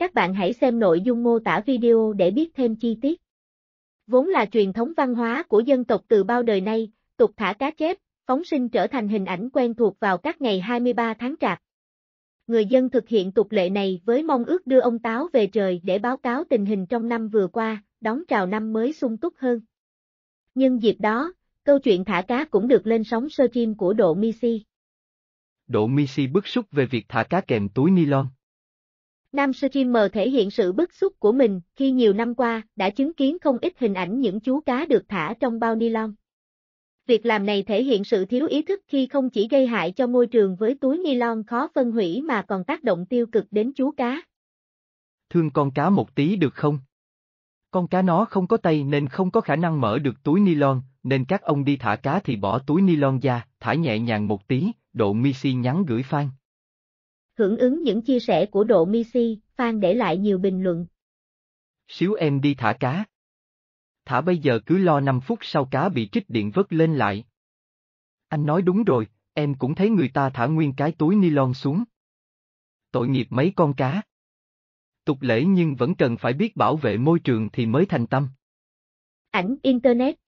Các bạn hãy xem nội dung mô tả video để biết thêm chi tiết. Vốn là truyền thống văn hóa của dân tộc từ bao đời nay, tục thả cá chép, phóng sinh trở thành hình ảnh quen thuộc vào các ngày 23 tháng Chạp. Người dân thực hiện tục lệ này với mong ước đưa ông Táo về trời để báo cáo tình hình trong năm vừa qua, đón chào năm mới sung túc hơn. Nhân dịp đó, câu chuyện thả cá cũng được lên sóng sơ chim của Độ Misi. Độ Misi bức xúc về việc thả cá kèm túi ni lông. Nam streamer thể hiện sự bức xúc của mình khi nhiều năm qua đã chứng kiến không ít hình ảnh những chú cá được thả trong bao ni lông. Việc làm này thể hiện sự thiếu ý thức khi không chỉ gây hại cho môi trường với túi ni lông khó phân hủy mà còn tác động tiêu cực đến chú cá. Thương con cá một tí được không? Con cá nó không có tay nên không có khả năng mở được túi ni lông, nên các ông đi thả cá thì bỏ túi ni lông ra, thả nhẹ nhàng một tí, độ Missy nhắn gửi fan. Hưởng ứng những chia sẻ của Độ Misi, fan để lại nhiều bình luận. Xíu em đi thả cá. Thả bây giờ cứ lo 5 phút sau cá bị trích điện vớt lên lại. Anh nói đúng rồi, em cũng thấy người ta thả nguyên cái túi ni lon xuống. Tội nghiệp mấy con cá. Tục lễ nhưng vẫn cần phải biết bảo vệ môi trường thì mới thành tâm. Ảnh Internet